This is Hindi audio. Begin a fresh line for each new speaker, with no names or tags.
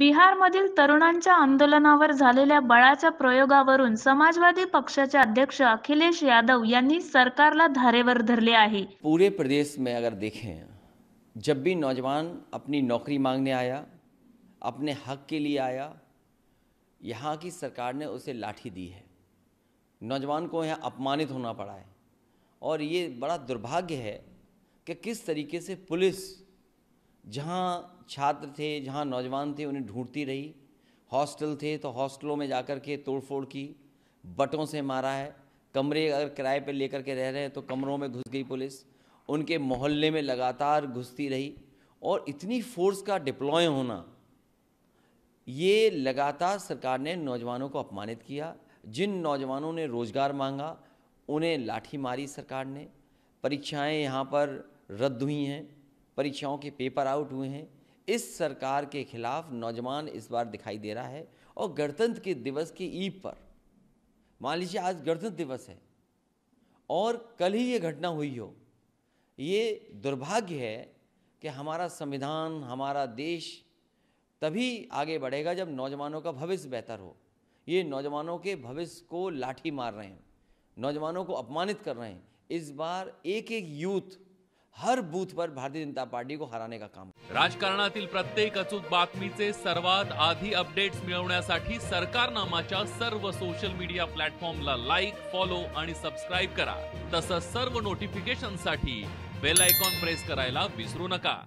बिहार मधील तरुणांच्या आंदोलनावर झालेल्या बळाच्या प्रयोगावरून समाजवादी पक्षाचे अध्यक्ष अखिलेश यादव यांनी सरकारला धारेवर धरले आहे
पूरे प्रदेश में अगर देखें जब भी नौजवान अपनी नौकरी मांगने आया अपने हक के लिए आया यहाँ की सरकार ने उसे लाठी दी है नौजवान को यहाँ अपमानित होना पड़ा है और ये बड़ा दुर्भाग्य है कि किस तरीके से पुलिस जहाँ छात्र थे जहाँ नौजवान थे उन्हें ढूंढती रही हॉस्टल थे तो हॉस्टलों में जाकर के तोड़फोड़ की बटों से मारा है कमरे अगर किराए पर लेकर के रह रहे हैं तो कमरों में घुस गई पुलिस उनके मोहल्ले में लगातार घुसती रही और इतनी फोर्स का डिप्लॉय होना ये लगातार सरकार ने नौजवानों को अपमानित किया जिन नौजवानों ने रोज़गार मांगा उन्हें लाठी मारी सरकार ने परीक्षाएं यहाँ पर रद्द हुई हैं परीक्षाओं के पेपर आउट हुए हैं इस सरकार के खिलाफ नौजवान इस बार दिखाई दे रहा है और गणतंत्र के दिवस की ईद पर मान लीजिए आज गणतंत्र दिवस है और कल ही ये घटना हुई हो ये दुर्भाग्य है कि हमारा संविधान हमारा देश तभी आगे बढ़ेगा जब नौजवानों का भविष्य बेहतर हो ये नौजवानों के भविष्य को लाठी मार रहे हैं नौजवानों को अपमानित कर रहे हैं इस बार एक एक यूथ हर बूथ पर भारतीय जनता पार्टी को हराने का काम
राजकारणातील प्रत्येक अचूक बातमीचे सर्वात आधी अपडेट्स मिळवण्यासाठी सरकारनामाच्या सर्व सोशल मीडिया प्लॅटफॉर्मला लाईक फॉलो आणि सबस्क्राईब करा तसंच सर्व नोटिफिकेशनसाठी बेल आयकॉन प्रेस करायला विसरू नका